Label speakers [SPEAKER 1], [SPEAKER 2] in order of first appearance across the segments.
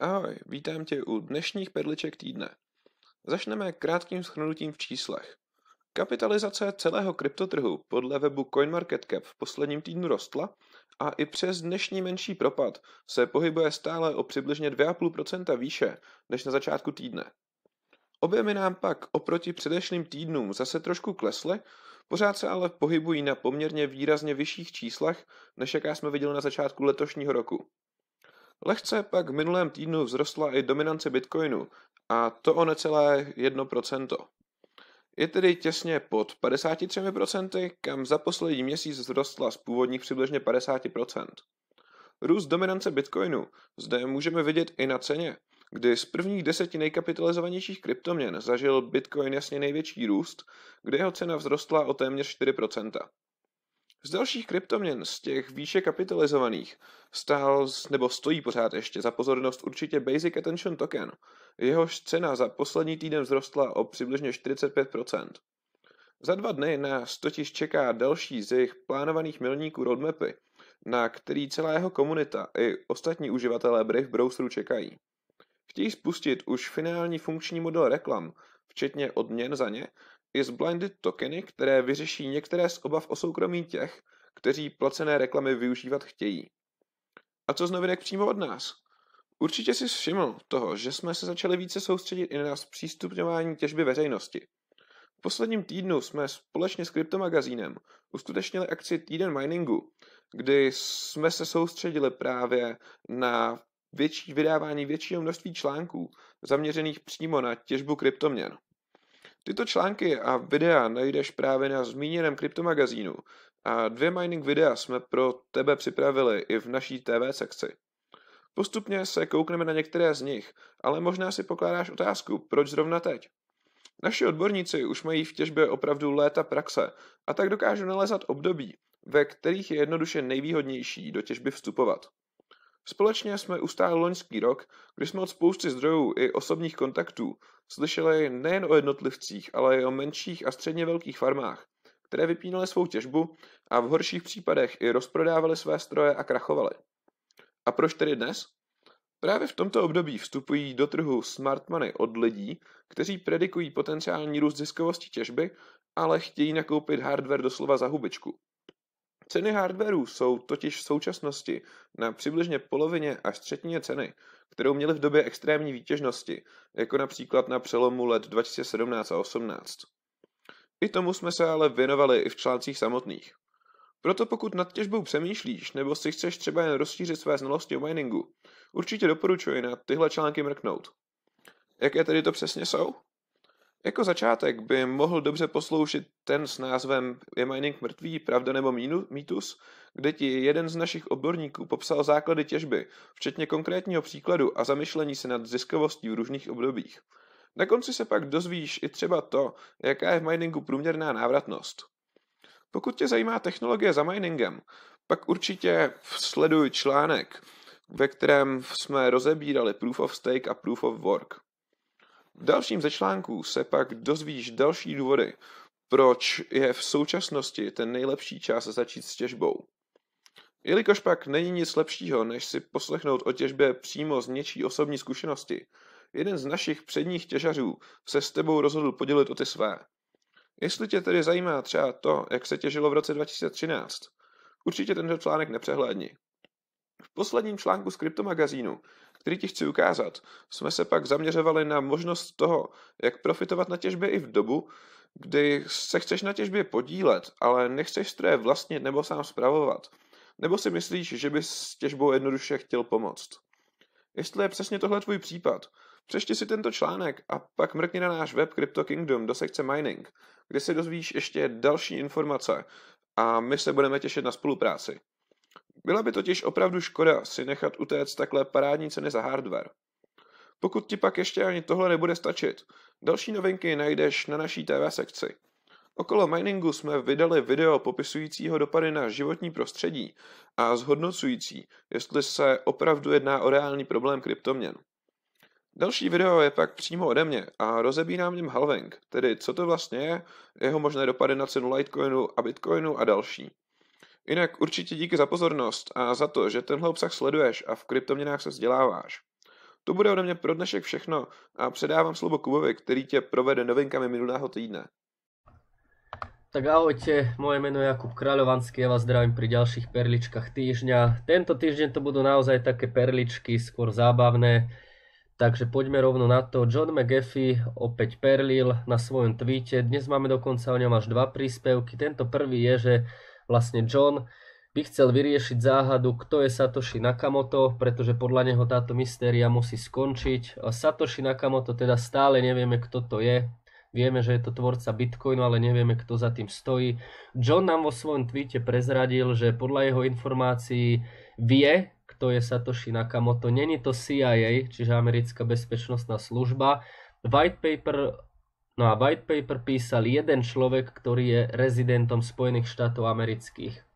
[SPEAKER 1] Ahoj, vítám tě u dnešních perliček týdne. Začneme krátkým shrnutím v číslech. Kapitalizace celého kryptotrhu podle webu CoinMarketCap v posledním týdnu rostla a i přes dnešní menší propad se pohybuje stále o přibližně 2,5% výše než na začátku týdne. Objemy nám pak oproti předešlým týdnům zase trošku klesly, pořád se ale pohybují na poměrně výrazně vyšších číslech, než jaká jsme viděli na začátku letošního roku. Lehce pak v minulém týdnu vzrostla i dominance Bitcoinu, a to o necelé 1%. Je tedy těsně pod 53%, kam za poslední měsíc vzrostla z původních přibližně 50%. Růst dominance Bitcoinu zde můžeme vidět i na ceně, kdy z prvních deseti nejkapitalizovanějších kryptoměn zažil Bitcoin jasně největší růst, kde jeho cena vzrostla o téměř 4%. Z dalších kryptoměn, z těch výše kapitalizovaných, stál nebo stojí pořád ještě za pozornost určitě Basic Attention Token. Jehož cena za poslední týden vzrostla o přibližně 45%. Za dva dny nás totiž čeká další z jejich plánovaných milníků roadmapy, na který celá jeho komunita i ostatní uživatelé Brave Browseru čekají. Chtějí spustit už finální funkční model reklam, včetně odměn za ně, is blinded tokeny, které vyřeší některé z obav o soukromí těch, kteří placené reklamy využívat chtějí. A co z novinek přímo od nás? Určitě si všiml toho, že jsme se začali více soustředit i na zpřístupňování těžby veřejnosti. V posledním týdnu jsme společně s kryptomagazínem uskutečnili akci Týden miningu, kdy jsme se soustředili právě na větší vydávání většího množství článků zaměřených přímo na těžbu kryptoměn. Tyto články a videa najdeš právě na zmíněném kryptomagazínu a dvě mining videa jsme pro tebe připravili i v naší TV sekci. Postupně se koukneme na některé z nich, ale možná si pokládáš otázku, proč zrovna teď? Naši odborníci už mají v těžbě opravdu léta praxe a tak dokážou nalézat období, ve kterých je jednoduše nejvýhodnější do těžby vstupovat. Společně jsme ustáli loňský rok, kdy jsme od spousty zdrojů i osobních kontaktů slyšeli nejen o jednotlivcích, ale i o menších a středně velkých farmách, které vypínaly svou těžbu a v horších případech i rozprodávaly své stroje a krachovaly. A proč tedy dnes? Právě v tomto období vstupují do trhu smart money od lidí, kteří predikují potenciální růst ziskovosti těžby, ale chtějí nakoupit hardware doslova za hubičku. Ceny hardwareu jsou totiž v současnosti na přibližně polovině až třetině ceny, kterou měly v době extrémní výtěžnosti, jako například na přelomu let 2017 a 18. I tomu jsme se ale věnovali i v článcích samotných. Proto pokud nad těžbou přemýšlíš, nebo si chceš třeba jen rozšířit své znalosti o miningu, určitě doporučuji na tyhle články mrknout. Jaké tedy to přesně jsou? Jako začátek by mohl dobře posloušit ten s názvem Je mining mrtvý, pravda nebo mýtus, kde ti jeden z našich odborníků popsal základy těžby, včetně konkrétního příkladu a zamyšlení se nad ziskovostí v různých obdobích. Na konci se pak dozvíš i třeba to, jaká je v miningu průměrná návratnost. Pokud tě zajímá technologie za miningem, pak určitě sleduj článek, ve kterém jsme rozebírali Proof of Stake a Proof of Work. V dalším ze článků se pak dozvíš další důvody, proč je v současnosti ten nejlepší čas začít s těžbou. Jelikož pak není nic lepšího, než si poslechnout o těžbě přímo z něčí osobní zkušenosti, jeden z našich předních těžařů se s tebou rozhodl podělit o ty své. Jestli tě tedy zajímá třeba to, jak se těžilo v roce 2013, určitě tento článek nepřehlédni. V posledním článku z kryptomagazínu, který ti chci ukázat, jsme se pak zaměřovali na možnost toho, jak profitovat na těžbě i v dobu, kdy se chceš na těžbě podílet, ale nechceš stroje vlastnit nebo sám zpravovat. Nebo si myslíš, že bys s těžbou jednoduše chtěl pomoct. Jestli je přesně tohle tvůj případ, přečti si tento článek a pak mrkni na náš web Crypto Kingdom do sekce Mining, kde se dozvíš ještě další informace a my se budeme těšit na spolupráci. Byla by totiž opravdu škoda si nechat utéct takhle parádní ceny za hardware. Pokud ti pak ještě ani tohle nebude stačit, další novinky najdeš na naší TV sekci. Okolo miningu jsme vydali video popisujícího dopady na životní prostředí a zhodnocující, jestli se opravdu jedná o reálný problém kryptoměn. Další video je pak přímo ode mě a rozebírám v něm halving, tedy co to vlastně je, jeho možné dopady na cenu Litecoinu a Bitcoinu a další. Jinak určitě díky za pozornost a za to, že tenhle obsah sleduješ a v kryptoměnách se vzděláváš. To bude ode mě pro dnešek všechno a předávám slovo Kubovi, který tě provede novinkami minulého týdne.
[SPEAKER 2] Tak ahojte, moje meno je Jakub Kráľovanský, a vás zdravím pri ďalších perličkách týždňa. Tento týždeň to budú naozaj také perličky, skôr zábavné, takže poďme rovno na to. John McAfee opäť perlil na svojom tweete, dnes máme dokonca o ňom až dva príspevky. Tento prvý je, že vlastne John by chcel vyriešiť záhadu, kto je Satoshi Nakamoto, pretože podľa neho táto mystéria musí skončiť. Satoshi Nakamoto teda stále nevieme, kto to je. Vieme, že je to tvorca Bitcoinu, ale nevieme, kto za tým stojí. John nám vo svojom tweete prezradil, že podľa jeho informácií vie, kto je Satoshi Nakamoto. Není to CIA, čiže americká bezpečnostná služba. White paper No a white paper písal jeden človek, ktorý je rezidentom Spojených štátov amerických.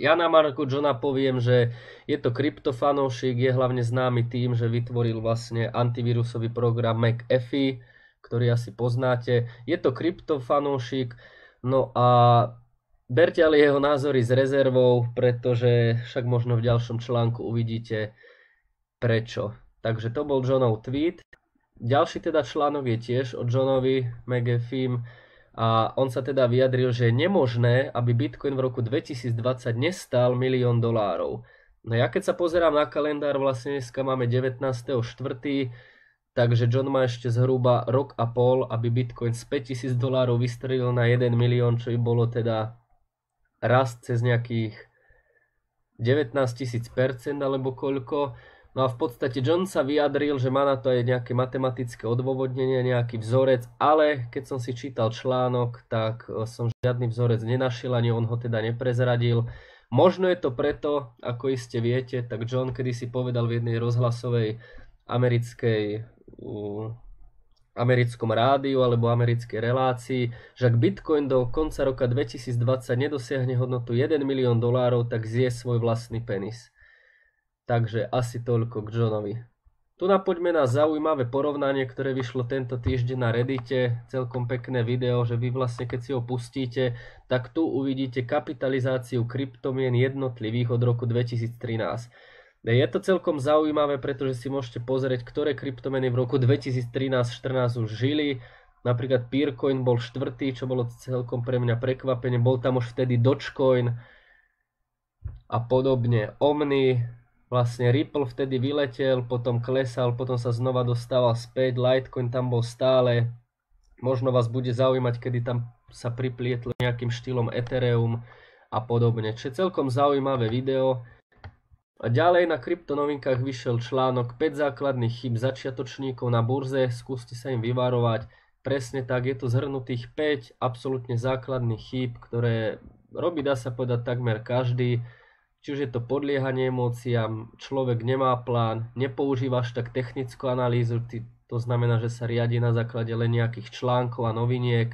[SPEAKER 2] Ja na Marku Johna poviem, že je to kryptofanoušik, je hlavne známy tým, že vytvoril vlastne antivírusový program McAfee, ktorý asi poznáte. Je to kryptofanoušik, no a berte ale jeho názory s rezervou, pretože však možno v ďalšom článku uvidíte prečo. Takže to bol Johnov tweet ďalší teda článok je tiež o Johnovi McAfeem a on sa teda vyjadril, že je nemožné, aby Bitcoin v roku 2020 nestal milión dolárov. No ja keď sa pozerám na kalendár, vlastne dneska máme 19.4., takže John má ešte zhruba rok a pol, aby Bitcoin z 5000 dolárov vystrelil na 1 milión, čo by bolo teda rast cez nejakých 19 000 alebo koľko. No a v podstate John sa vyjadril, že má na to aj nejaké matematické odôvodnenie, nejaký vzorec, ale keď som si čítal článok, tak e, som žiadny vzorec nenašiel, ani on ho teda neprezradil. Možno je to preto, ako iste viete, tak John si povedal v jednej rozhlasovej americkej americkom rádiu alebo americkej relácii, že ak Bitcoin do konca roka 2020 nedosiahne hodnotu 1 milión dolárov, tak zje svoj vlastný penis. Takže asi toľko k Johnovi. Tu napoďme na zaujímavé porovnanie, ktoré vyšlo tento týždeň na Reddite. Celkom pekné video, že vy vlastne keď si ho pustíte, tak tu uvidíte kapitalizáciu kryptomien jednotlivých od roku 2013. Je to celkom zaujímavé, pretože si môžete pozrieť, ktoré kryptomeny v roku 2013 2014 už žili. Napríklad Peercoin bol štvrtý, čo bolo celkom pre mňa prekvapenie. Bol tam už vtedy Dogecoin a podobne. Omni, Vlastne Ripple vtedy vyletel, potom klesal, potom sa znova dostával späť, Litecoin tam bol stále. Možno vás bude zaujímať, kedy tam sa priplietlo nejakým štýlom Ethereum a podobne. Čiže celkom zaujímavé video. A ďalej na kryptonovinkách vyšiel článok 5 základných chyb začiatočníkov na burze, skúste sa im vyvarovať. Presne tak, je to zhrnutých 5 absolútne základných chyb, ktoré robí, dá sa povedať, takmer každý. Čiže to podliehanie emóciám, človek nemá plán, až tak technickú analýzu, to znamená, že sa riadi na základe len nejakých článkov a noviniek,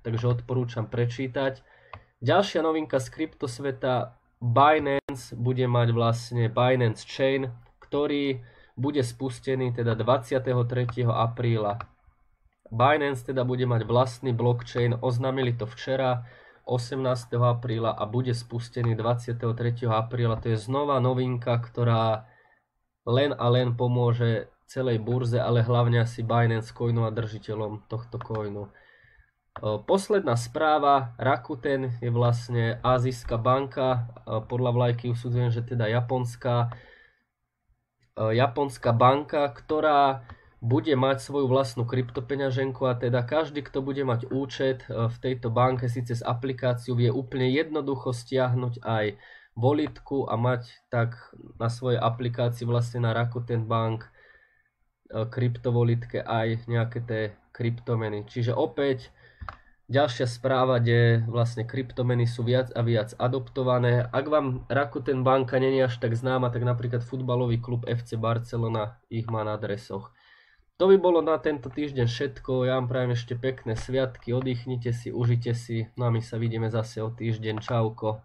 [SPEAKER 2] takže odporúčam prečítať. Ďalšia novinka z kryptosveta Binance bude mať vlastne Binance Chain, ktorý bude spustený teda 23. apríla. Binance teda bude mať vlastný blockchain, oznámili to včera, 18. apríla a bude spustený 23. apríla. To je znova novinka, ktorá len a len pomôže celej burze, ale hlavne asi Binance coinu a držiteľom tohto coinu. E, posledná správa, Rakuten je vlastne azijská banka, e, podľa vlajky usudzujem, že teda japonská, e, japonská banka, ktorá bude mať svoju vlastnú kryptopeňaženku a teda každý, kto bude mať účet e, v tejto banke si s aplikáciu vie úplne jednoducho stiahnuť aj volitku a mať tak na svojej aplikácii vlastne na Rakuten Bank e, kryptovolitke aj nejaké tie kryptomeny. Čiže opäť ďalšia správa, kde vlastne kryptomeny sú viac a viac adoptované. Ak vám Rakuten banka není až tak známa, tak napríklad futbalový klub FC Barcelona ich má na adresoch. To by bolo na tento týždeň všetko. Ja vám prajem ešte pekné sviatky, oddychnite si, užite si. No a my sa vidíme zase o týždeň. Čauko.